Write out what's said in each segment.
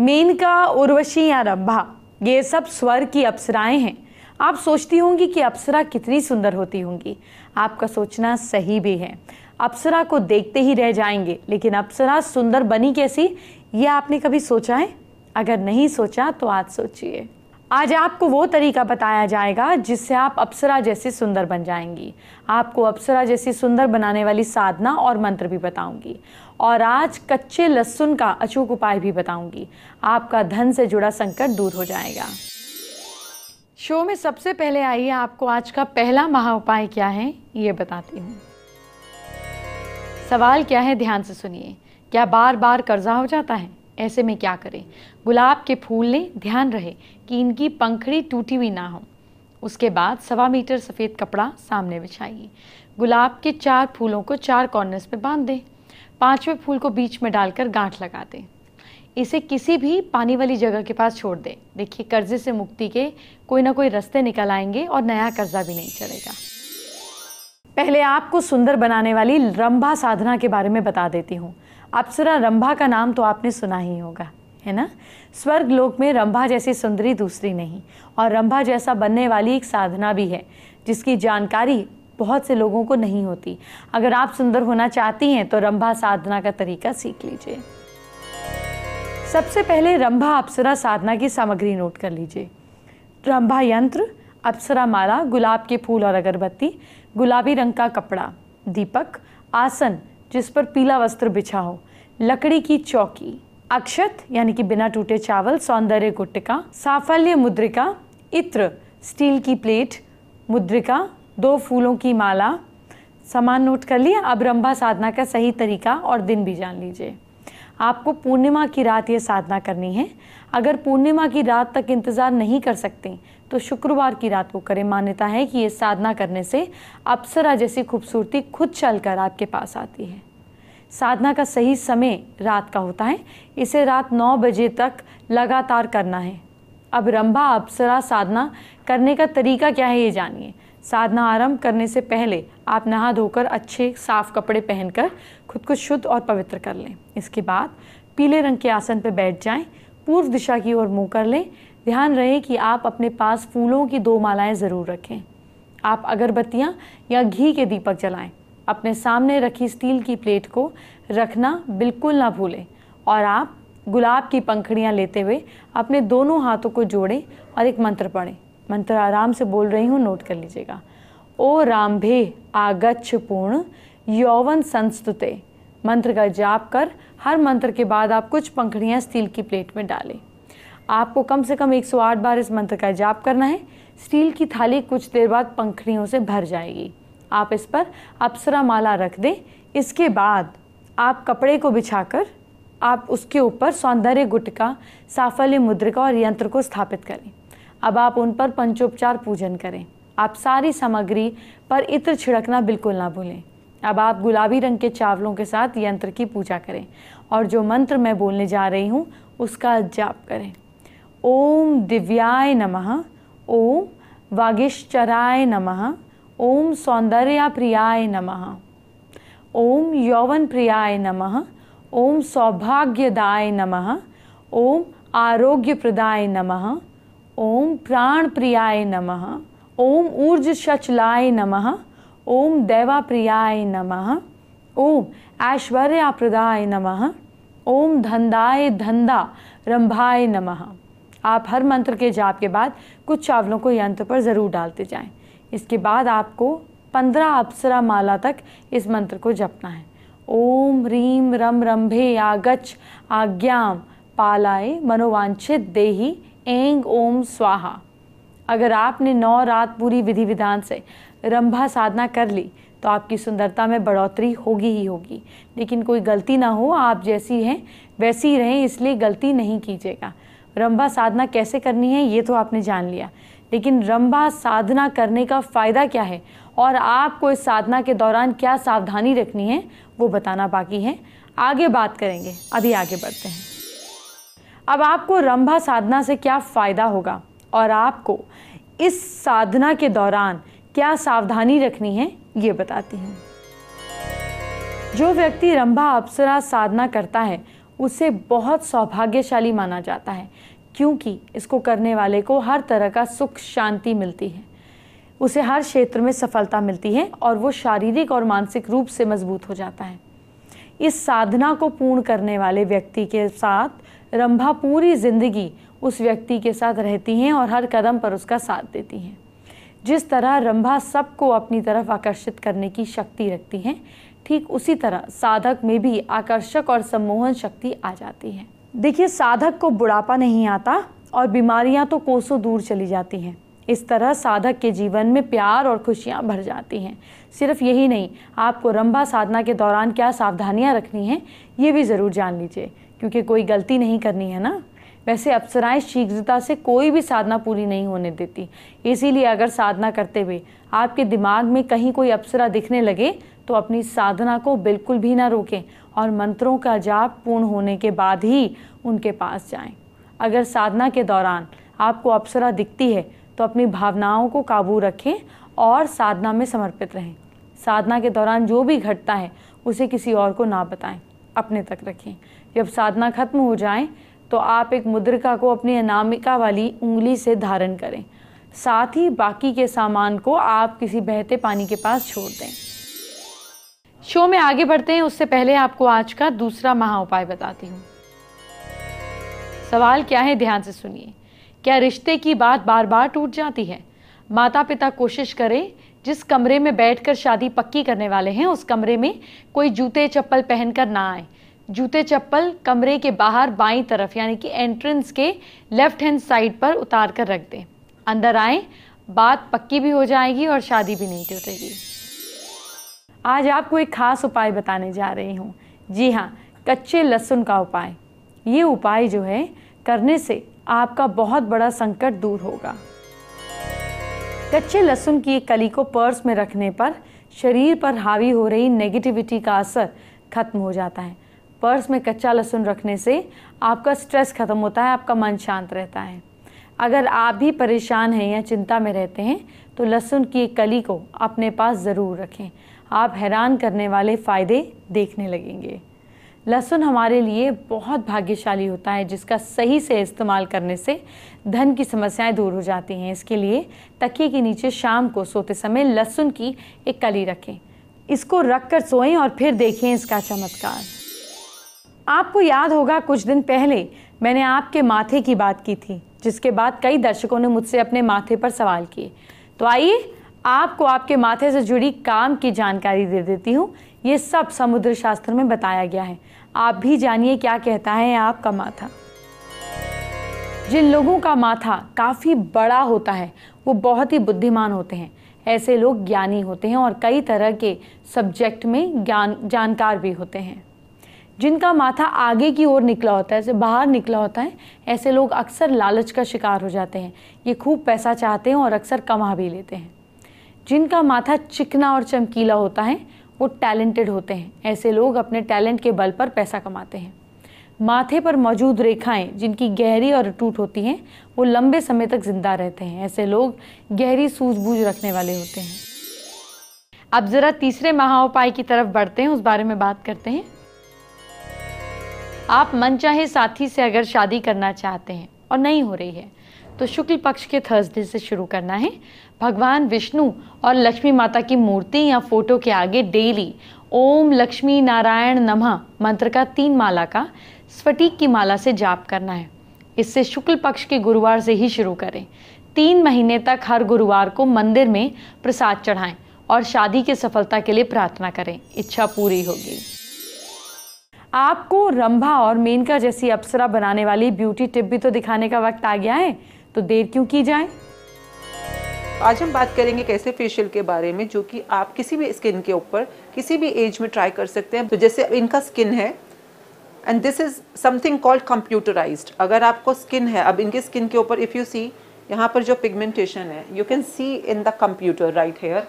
मेनका उर्वशी या रंभा ये सब स्वर की अप्सराएं हैं आप सोचती होंगी कि अप्सरा कितनी सुंदर होती होंगी आपका सोचना सही भी है अप्सरा को देखते ही रह जाएंगे लेकिन अप्सरा सुंदर बनी कैसी ये आपने कभी सोचा है अगर नहीं सोचा तो आज सोचिए आज आपको वो तरीका बताया जाएगा जिससे आप अप्सरा जैसी सुंदर बन जाएंगी आपको अप्सरा जैसी सुंदर बनाने वाली साधना और मंत्र भी बताऊंगी और आज कच्चे लहसुन का अचूक उपाय भी बताऊंगी आपका धन से जुड़ा संकट दूर हो जाएगा शो में सबसे पहले आइए आपको आज का पहला महा उपाय क्या है ये बताती हूँ सवाल क्या है ध्यान से सुनिए क्या बार बार कर्जा हो जाता है ऐसे में क्या करें गुलाब के फूल लें ध्यान रहे कि इनकी पंखड़ी टूटी हुई ना हो उसके बाद सवा मीटर सफ़ेद कपड़ा सामने बिछाइए गुलाब के चार फूलों को चार कॉर्नर्स पर बांध दें पांचवें फूल को बीच में डालकर गांठ लगा दें इसे किसी भी पानी वाली जगह के पास छोड़ दें देखिए कर्जे से मुक्ति के कोई ना कोई रास्ते निकल आएंगे और नया कर्जा भी नहीं चलेगा पहले आपको सुंदर बनाने वाली रंभा साधना के बारे में बता देती हूँ अप्सरा रंभा का नाम तो आपने सुना ही होगा है ना स्वर्ग लोक में रंभा जैसी सुंदरी दूसरी नहीं और रंभा जैसा बनने वाली एक साधना भी है जिसकी जानकारी बहुत से लोगों को नहीं होती अगर आप सुंदर होना चाहती हैं तो रंभा साधना का तरीका सीख लीजिए सबसे पहले रंभा अप्सरा साधना की सामग्री नोट कर लीजिए रंभा यंत्र अप्सरा माला गुलाब के फूल और अगरबत्ती गुलाबी रंग का कपड़ा दीपक आसन जिस पर पीला वस्त्र बिछा हो लकड़ी की चौकी अक्षत यानी कि बिना टूटे चावल सौंदर्य गुटिका साफल्य मुद्रिका इत्र स्टील की प्लेट मुद्रिका दो फूलों की माला सामान नोट कर लिया अब रंभा साधना का सही तरीका और दिन भी जान लीजिए आपको पूर्णिमा की रात ये साधना करनी है अगर पूर्णिमा की रात तक इंतज़ार नहीं कर सकते तो शुक्रवार की रात को करें मान्यता है कि ये साधना करने से अप्सरा जैसी खूबसूरती खुद चलकर आपके पास आती है साधना का सही समय रात का होता है इसे रात नौ बजे तक लगातार करना है अब रंभा अप्सरा साधना करने का तरीका क्या है ये जानिए साधना आरंभ करने से पहले आप नहा धोकर अच्छे साफ कपड़े पहनकर खुद को शुद्ध और पवित्र कर लें इसके बाद पीले रंग के आसन पर बैठ जाएं, पूर्व दिशा की ओर मुंह कर लें ध्यान रहे कि आप अपने पास फूलों की दो मालाएं ज़रूर रखें आप अगरबत्तियाँ या घी के दीपक जलाएं अपने सामने रखी स्टील की प्लेट को रखना बिल्कुल ना भूलें और आप गुलाब की पंखड़ियाँ लेते हुए अपने दोनों हाथों को जोड़ें और एक मंत्र पढ़ें मंत्र आराम से बोल रही हूँ नोट कर लीजिएगा ओ भे आगच्छ पूर्ण यौवन संस्तुते मंत्र का जाप कर हर मंत्र के बाद आप कुछ पंखड़ियाँ स्टील की प्लेट में डालें आपको कम से कम 108 बार इस मंत्र का जाप करना है स्टील की थाली कुछ देर बाद पंखड़ियों से भर जाएगी आप इस पर अप्सरा माला रख दें इसके बाद आप कपड़े को बिछाकर आप उसके ऊपर सौंदर्य गुटका साफल्य मुद्रिका और यंत्र को स्थापित करें अब आप उन पर पंचोपचार पूजन करें आप सारी सामग्री पर इत्र छिड़कना बिल्कुल ना भूलें अब आप गुलाबी रंग के चावलों के साथ यंत्र की पूजा करें और जो मंत्र मैं बोलने जा रही हूँ उसका जाप करें ओम दिव्याय नमः ओम वागेश्चराय नमः ओम सौंदर्या प्रियाय नम ओम यौवन प्रियाय नम ओम सौभाग्यदाय नम ओम आरोग्य प्रदाय नम ओम प्राण प्रियाय नम ओम ऊर्ज सचलाय नम ओम देवा प्रियाय नम ओम ऐश्वर्या प्रदाय नम ओम धंदाय धंदा रंभाय नम आप हर मंत्र के जाप के बाद कुछ चावलों को यंत्र पर ज़रूर डालते जाएं इसके बाद आपको पंद्रह अप्सरा माला तक इस मंत्र को जपना है ओम रीम रम रंभे आगच आज्ञाम पालाए मनोवांछित देही एंग ओम स्वाहा अगर आपने नौ रात पूरी विधि विधान से रंभा साधना कर ली तो आपकी सुंदरता में बढ़ोतरी होगी ही होगी लेकिन कोई गलती ना हो आप जैसी हैं वैसी रहें इसलिए गलती नहीं कीजिएगा रंभा साधना कैसे करनी है ये तो आपने जान लिया लेकिन रंबा साधना करने का फ़ायदा क्या है और आपको इस साधना के दौरान क्या सावधानी रखनी है वो बताना बाकी है आगे बात करेंगे अभी आगे बढ़ते हैं अब आपको रंभा साधना से क्या फ़ायदा होगा और आपको इस साधना के दौरान क्या सावधानी रखनी है ये बताती हूँ जो व्यक्ति रंभा अप्सरा साधना करता है उसे बहुत सौभाग्यशाली माना जाता है क्योंकि इसको करने वाले को हर तरह का सुख शांति मिलती है उसे हर क्षेत्र में सफलता मिलती है और वो शारीरिक और मानसिक रूप से मजबूत हो जाता है इस साधना को पूर्ण करने वाले व्यक्ति के साथ रंभा पूरी जिंदगी उस व्यक्ति के साथ रहती हैं और हर कदम पर उसका साथ देती हैं जिस तरह रंभा सबको अपनी तरफ आकर्षित करने की शक्ति रखती हैं ठीक उसी तरह साधक में भी आकर्षक और सम्मोहन शक्ति आ जाती है देखिए साधक को बुढ़ापा नहीं आता और बीमारियां तो कोसों दूर चली जाती हैं इस तरह साधक के जीवन में प्यार और खुशियां भर जाती हैं सिर्फ यही नहीं आपको रंभा साधना के दौरान क्या सावधानियां रखनी हैं ये भी ज़रूर जान लीजिए क्योंकि कोई गलती नहीं करनी है ना वैसे अप्सराएं शीघ्रता से कोई भी साधना पूरी नहीं होने देती इसीलिए अगर साधना करते हुए आपके दिमाग में कहीं कोई अप्सरा दिखने लगे तो अपनी साधना को बिल्कुल भी ना रोकें और मंत्रों का जाप पूर्ण होने के बाद ही उनके पास जाएं। अगर साधना के दौरान आपको अप्सरा दिखती है तो अपनी भावनाओं को काबू रखें और साधना में समर्पित रहें साधना के दौरान जो भी घटता है उसे किसी और को ना बताएं अपने तक रखें जब साधना खत्म हो जाए तो आप एक मुद्रिका को अपनी अनामिका वाली उंगली से धारण करें साथ ही बाकी के सामान को आप किसी बहते पानी के पास छोड़ दें शो में आगे बढ़ते हैं उससे पहले आपको आज का दूसरा महा उपाय बताती हूँ सवाल क्या है ध्यान से सुनिए क्या रिश्ते की बात बार बार टूट जाती है माता पिता कोशिश करें जिस कमरे में बैठकर शादी पक्की करने वाले हैं उस कमरे में कोई जूते चप्पल पहनकर ना आए जूते चप्पल कमरे के बाहर बाई तरफ यानी कि एंट्रेंस के लेफ्ट हैंड साइड पर उतार कर रख दें अंदर आए बात पक्की भी हो जाएगी और शादी भी नहीं टूटेगी आज आपको एक खास उपाय बताने जा रही हूँ जी हाँ कच्चे लहसुन का उपाय ये उपाय जो है करने से आपका बहुत बड़ा संकट दूर होगा कच्चे लहसुन की कली को पर्स में रखने पर शरीर पर हावी हो रही नेगेटिविटी का असर खत्म हो जाता है पर्स में कच्चा लहसुन रखने से आपका स्ट्रेस खत्म होता है आपका मन शांत रहता है अगर आप भी परेशान हैं या चिंता में रहते हैं तो लहसुन की कली को अपने पास ज़रूर रखें आप हैरान करने वाले फ़ायदे देखने लगेंगे लहसुन हमारे लिए बहुत भाग्यशाली होता है जिसका सही से इस्तेमाल करने से धन की समस्याएं दूर हो जाती हैं इसके लिए तकिए के नीचे शाम को सोते समय लहसुन की एक कली रखें इसको रख कर सोएं और फिर देखें इसका चमत्कार आपको याद होगा कुछ दिन पहले मैंने आपके माथे की बात की थी जिसके बाद कई दर्शकों ने मुझसे अपने माथे पर सवाल किए तो आइए आपको आपके माथे से जुड़ी काम की जानकारी दे देती हूँ ये सब समुद्र शास्त्र में बताया गया है आप भी जानिए क्या कहता है आपका माथा जिन लोगों का माथा काफ़ी बड़ा होता है वो बहुत ही बुद्धिमान होते हैं ऐसे लोग ज्ञानी होते हैं और कई तरह के सब्जेक्ट में ज्ञान जानकार भी होते हैं जिनका माथा आगे की ओर निकला होता है ऐसे बाहर निकला होता है ऐसे लोग अक्सर लालच का शिकार हो जाते हैं ये खूब पैसा चाहते हैं और अक्सर कमा भी लेते हैं जिनका माथा चिकना और चमकीला होता है वो टैलेंटेड होते हैं ऐसे लोग अपने टैलेंट के बल पर पैसा कमाते हैं माथे पर मौजूद रेखाएं जिनकी गहरी और टूट होती हैं वो लंबे समय तक जिंदा रहते हैं ऐसे लोग गहरी सूझबूझ रखने वाले होते हैं अब ज़रा तीसरे महा उपाय की तरफ बढ़ते हैं उस बारे में बात करते हैं आप मन चाहे साथी से अगर शादी करना चाहते हैं और नहीं हो रही है तो शुक्ल पक्ष के थर्सडे से शुरू करना है भगवान विष्णु और लक्ष्मी माता की मूर्ति या फोटो के आगे डेली ओम लक्ष्मी नारायण नमः मंत्र का तीन माला का स्फटिक की माला से जाप करना है इससे शुक्ल पक्ष के गुरुवार से ही शुरू करें तीन महीने तक हर गुरुवार को मंदिर में प्रसाद चढ़ाएं और शादी की सफलता के लिए प्रार्थना करें इच्छा पूरी होगी आपको रंभा और मेनका जैसी अप्सरा बनाने वाली ब्यूटी टिप भी तो दिखाने का वक्त आ गया है तो देर क्यों की जाए आज हम बात करेंगे कैसे फेशियल के बारे में जो कि आप किसी भी स्किन के ऊपर किसी भी एज में ट्राई कर सकते हैं तो जैसे इनका स्किन है and this is something called computerize अगर आपको स्किन है अब इनके स्किन के ऊपर इफ़ यू सी यहाँ पर जो पिगमेंटेशन है you can see in the computer right here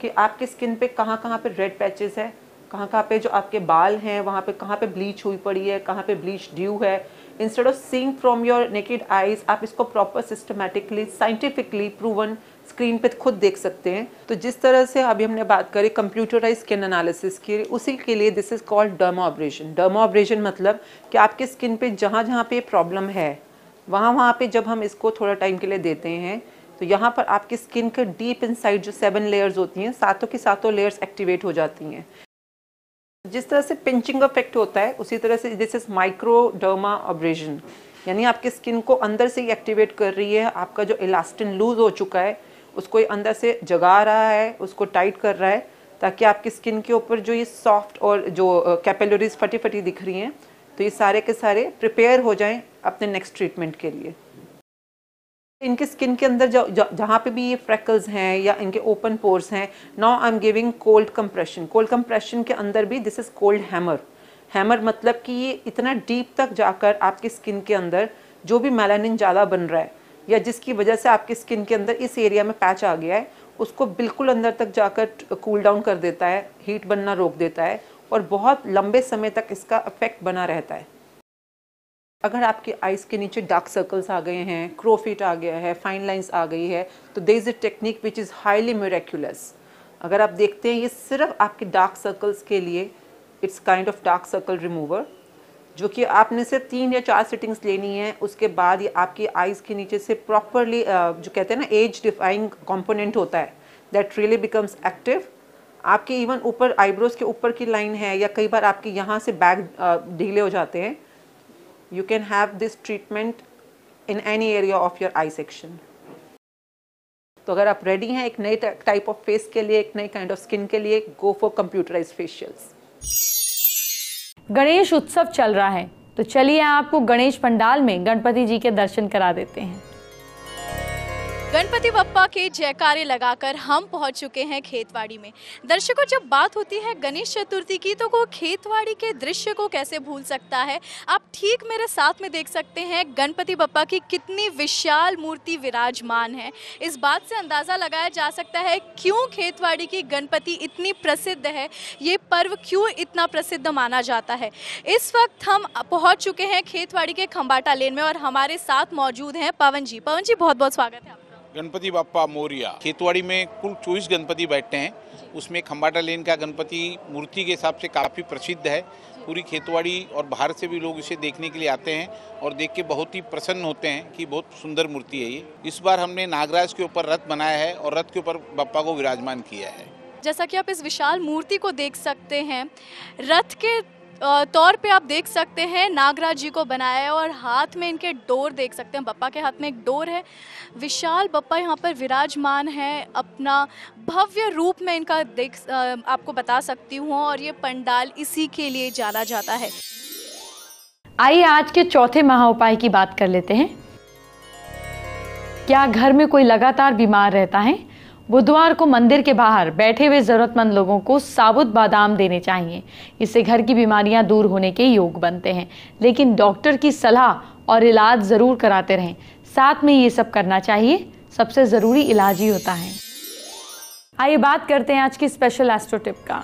कि आपके स्किन पे कहाँ कहाँ पे रेड पैचेस है कहाँ कहाँ पे जो आपके बाल हैं वहाँ पे कहाँ पे ब्लीच हुई पड़ी है कहाँ पे ब्लीच ड्यू है instead of seeing from your naked eyes आप इसको proper systematically scientifically proven screen पे खुद देख सकते हैं तो जिस तरह से अभी हमने बात करी कंप्यूटराइज स्किन एनालिसिस की उसी के लिए this is called derma operation derma operation मतलब कि आपके स्किन पे जहाँ जहाँ पे प्रॉब्लम है वहाँ वहाँ पे जब हम इसको थोड़ा टाइम के लिए देते हैं तो यहाँ पर आपकी स्किन के डीप इनसाइड जो सेवन लेयर्स होती हैं सातों की सातों लेयर्स एक्टिवेट हो जाती हैं जिस तरह से पिंचिंग इफेक्ट होता है उसी तरह से दिस इज माइक्रोडर्मा ऑब्रेजन यानी आपकी स्किन को अंदर से ही एक्टिवेट कर रही है आपका जो इलास्टिन लूज हो चुका है उसको ये अंदर से जगा रहा है उसको टाइट कर रहा है ताकि आपकी स्किन के ऊपर जो ये सॉफ्ट और जो कैपेलोरीज फटी फटी दिख रही हैं तो ये सारे के सारे प्रिपेयर हो जाएं अपने नेक्स्ट ट्रीटमेंट के लिए इनके स्किन के अंदर जहाँ पे भी ये फ्रैकल्स हैं या इनके ओपन पोर्स हैं now I am giving cold compression cold compression के अंदर भी this is cold hammer hammer मतलब कि ये इतना डीप तक जाकर आपकी स्किन के अंदर जो भी मेलानिन ज़्यादा बन रहा है या जिसकी वजह से आपकी स्किन के अंदर इस एरिया में पैच आ गया है उसको बिल्कुल अंदर तक जाकर कूल डाउन कर देता है हीट बनना रोक देता है और बहुत लंबे समय तक इसका इफेक्ट बना रहता है अगर आपके आइज़ के नीचे डार्क सर्कल्स आ गए हैं क्रोफिट आ गया है फाइन लाइंस आ गई है तो they is a technique which is highly miraculous अगर आप देखते हैं ये सिर्फ आपके डार्क सर्कल्स के लिए it's kind of dark circle remover जो कि आपने सिर्फ तीन या चार सिटिंग्स लेनी है उसके बाद ये आपकी आइज़ के नीचे से प्रॉपरली जो कहते हैं ना एज डिफाइंग कॉम्पोनेंट होता है दैट रियली बिकम्स एक्टिव आपके इवन ऊपर आईब्रोज़ के ऊपर की लाइन है या कई बार आपके यहाँ से बैग ढीले हो जाते हैं you can have this treatment in any area of your eye section. तो अगर आप रेडी हैं एक नए टाइप ऑफ फेस के लिए एक नए काइंड ऑफ स्किन के लिए go for computerize facials Ganesh Utsav चल रहा है तो चलिए आपको गणेश पंडाल में गणपति जी के दर्शन करा देते हैं गणपति बप्पा के जयकारे लगाकर हम पहुंच चुके हैं खेतवाड़ी में दर्शकों जब बात होती है गणेश चतुर्थी की तो वो खेतवाड़ी के दृश्य को कैसे भूल सकता है आप ठीक मेरे साथ में देख सकते हैं गणपति बप्पा की कितनी विशाल मूर्ति विराजमान है इस बात से अंदाज़ा लगाया जा सकता है क्यों खेतवाड़ी की गणपति इतनी प्रसिद्ध है ये पर्व क्यों इतना प्रसिद्ध माना जाता है इस वक्त हम पहुँच चुके हैं खेतवाड़ी के खम्बाटा लेन में और हमारे साथ मौजूद हैं पवन जी पवन जी बहुत बहुत स्वागत है गणपति बापा मोरिया खेतवाड़ी में कुल 24 गणपति बैठते हैं उसमें खम्बाटा लेन का गणपति मूर्ति के हिसाब से काफ़ी प्रसिद्ध है पूरी खेतवाड़ी और बाहर से भी लोग इसे देखने के लिए आते हैं और देख के बहुत ही प्रसन्न होते हैं कि बहुत सुंदर मूर्ति है ये इस बार हमने नागराज के ऊपर रथ बनाया है और रथ के ऊपर बापा को विराजमान किया है जैसा कि आप इस विशाल मूर्ति को देख सकते हैं रथ के तौर पे आप देख सकते हैं नागराज जी को बनाया है और हाथ में इनके डोर देख सकते हैं बप्पा के हाथ में एक डोर है विशाल बप्पा यहाँ पर विराजमान है अपना भव्य रूप में इनका देख आपको बता सकती हूँ और ये पंडाल इसी के लिए जाना जाता है आइए आज के चौथे महा उपाय की बात कर लेते हैं क्या घर में कोई लगातार बीमार रहता है बुधवार को मंदिर के बाहर बैठे हुए ज़रूरतमंद लोगों को साबुत बादाम देने चाहिए इससे घर की बीमारियां दूर होने के योग बनते हैं लेकिन डॉक्टर की सलाह और इलाज ज़रूर कराते रहें साथ में ये सब करना चाहिए सबसे ज़रूरी इलाज ही होता है आइए बात करते हैं आज की स्पेशल एस्ट्रो टिप का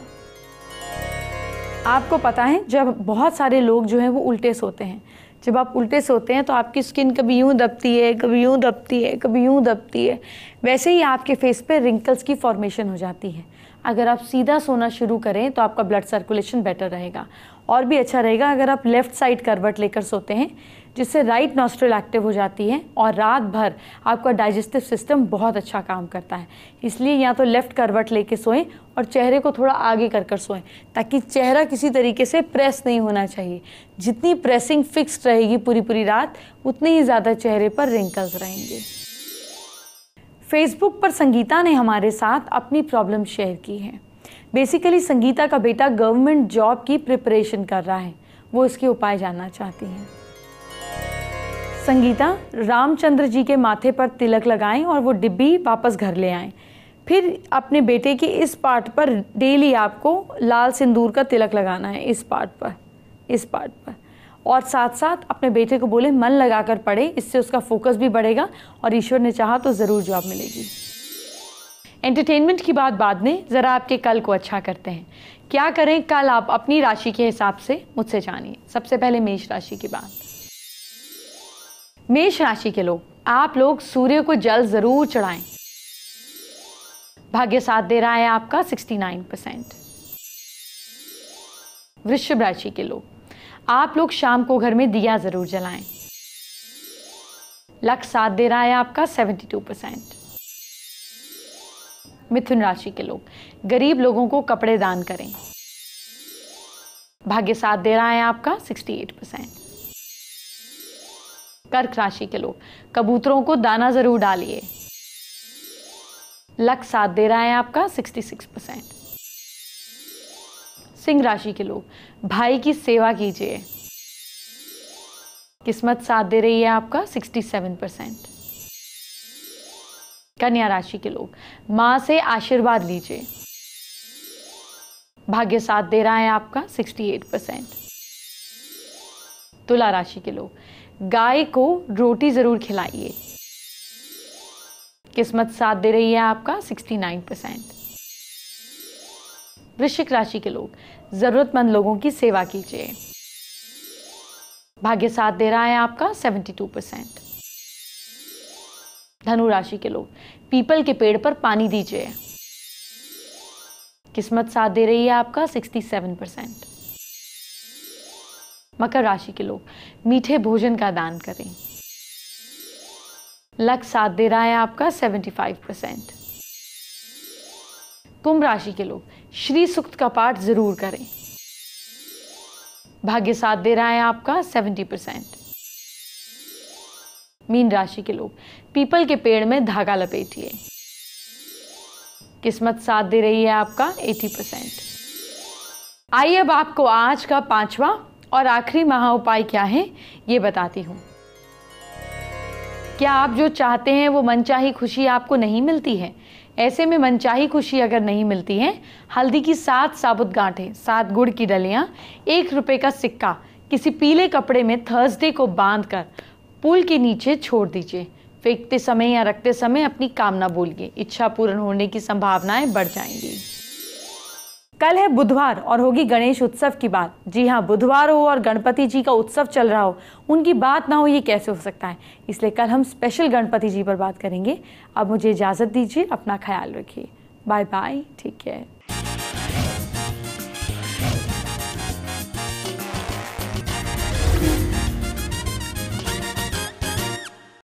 आपको पता है जब बहुत सारे लोग जो हैं वो उल्टे सोते हैं जब आप उल्टे सोते हैं तो आपकी स्किन कभी यूँ दबती है कभी यूँ दबती है कभी यूँ दबती है वैसे ही आपके फेस पे रिंकल्स की फॉर्मेशन हो जाती है अगर आप सीधा सोना शुरू करें तो आपका ब्लड सर्कुलेशन बेटर रहेगा और भी अच्छा रहेगा अगर आप लेफ़्ट साइड करवट लेकर सोते हैं जिससे राइट नॉस्ट्रल एक्टिव हो जाती है और रात भर आपका डाइजेस्टिव सिस्टम बहुत अच्छा काम करता है इसलिए या तो लेफ़्ट करवट लेके सोएं और चेहरे को थोड़ा आगे कर कर सोएं ताकि चेहरा किसी तरीके से प्रेस नहीं होना चाहिए जितनी प्रेसिंग फिक्स रहेगी पूरी पूरी रात उतने ही ज़्यादा चेहरे पर रिंकल्स रहेंगे फेसबुक पर संगीता ने हमारे साथ अपनी प्रॉब्लम शेयर की है बेसिकली संगीता का बेटा गवर्नमेंट जॉब की प्रिपरेशन कर रहा है वो इसके उपाय जानना चाहती हैं संगीता रामचंद्र जी के माथे पर तिलक लगाएं और वो डिब्बी वापस घर ले आएं फिर अपने बेटे के इस पार्ट पर डेली आपको लाल सिंदूर का तिलक लगाना है इस पार्ट पर इस पार्ट पर और साथ साथ अपने बेटे को बोले मन लगाकर पढ़े इससे उसका फोकस भी बढ़ेगा और ईश्वर ने चाहा तो ज़रूर जॉब मिलेगी एंटरटेनमेंट की बात बाद में ज़रा आपके कल को अच्छा करते हैं क्या करें कल आप अपनी राशि के हिसाब से मुझसे जानिए सबसे पहले मेष राशि की बात मेष राशि के लोग आप लोग सूर्य को जल ज़रूर चढ़ाएं भाग्य साथ दे रहा है आपका 69 परसेंट वृषभ राशि के लोग आप लोग शाम को घर में दिया ज़रूर जलाएं लक साथ दे रहा है आपका 72 परसेंट मिथुन राशि के लोग गरीब लोगों को कपड़े दान करें भाग्य साथ दे रहा है आपका 68 परसेंट कर्क राशि के लोग कबूतरों को दाना ज़रूर डालिए लक साथ दे रहा है आपका 66 परसेंट सिंह राशि के लोग भाई की सेवा कीजिए किस्मत साथ दे रही है आपका 67 परसेंट कन्या राशि के लोग माँ से आशीर्वाद लीजिए भाग्य साथ दे रहा है आपका 68 परसेंट तुला राशि के लोग गाय को रोटी जरूर खिलाइए किस्मत साथ दे रही है आपका 69 परसेंट वृश्चिक राशि के लोग ज़रूरतमंद लोगों की सेवा कीजिए भाग्य साथ दे रहा है आपका 72 परसेंट धनु राशि के लोग पीपल के पेड़ पर पानी दीजिए किस्मत साथ दे रही है आपका 67 परसेंट मकर राशि के लोग मीठे भोजन का दान करें लक साथ दे रहा है आपका 75 परसेंट कुंभ राशि के लोग श्री सुक्त का पाठ ज़रूर करें भाग्य साथ दे रहा है आपका सेवेंटी परसेंट मीन राशि के लोग पीपल के पेड़ में धागा लपेटिए किस्मत साथ दे रही है आपका एटी परसेंट आइए अब आपको आज का पांचवा और आखिरी महा उपाय क्या है ये बताती हूँ क्या आप जो चाहते हैं वो मनचाही खुशी आपको नहीं मिलती है ऐसे में मनचाही खुशी अगर नहीं मिलती है हल्दी की सात साबुत गांठें सात गुड़ की डलियां एक रुपये का सिक्का किसी पीले कपड़े में थर्सडे को बांध कर पुल के नीचे छोड़ दीजिए फेंकते समय या रखते समय अपनी कामना बोलिए इच्छा पूर्ण होने की संभावनाएं बढ़ जाएंगी कल है बुधवार और होगी गणेश उत्सव की बात जी हाँ बुधवार हो और गणपति जी का उत्सव चल रहा हो उनकी बात ना हो ये कैसे हो सकता है इसलिए कल हम स्पेशल गणपति जी पर बात करेंगे अब मुझे इजाज़त दीजिए अपना ख्याल रखिए बाय बाय ठीक है